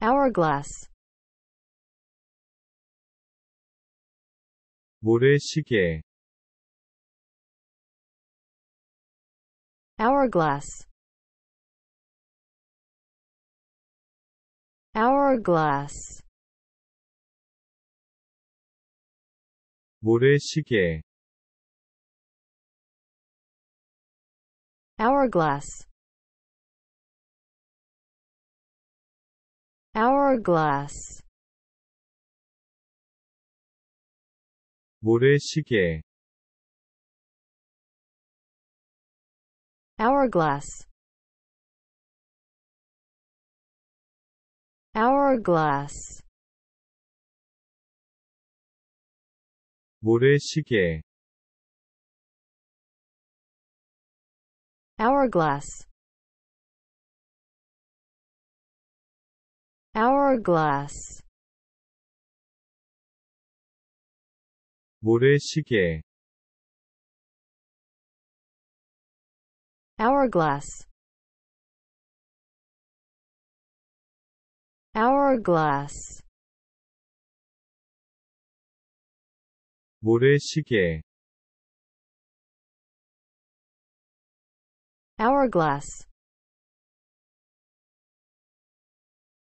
hourglass 모래시계 hourglass hourglass 모래시계 hourglass hourglass 모래시계 hourglass hourglass 모래시계 hourglass hourglass 모래시계 hourglass hourglass 모래시계 hourglass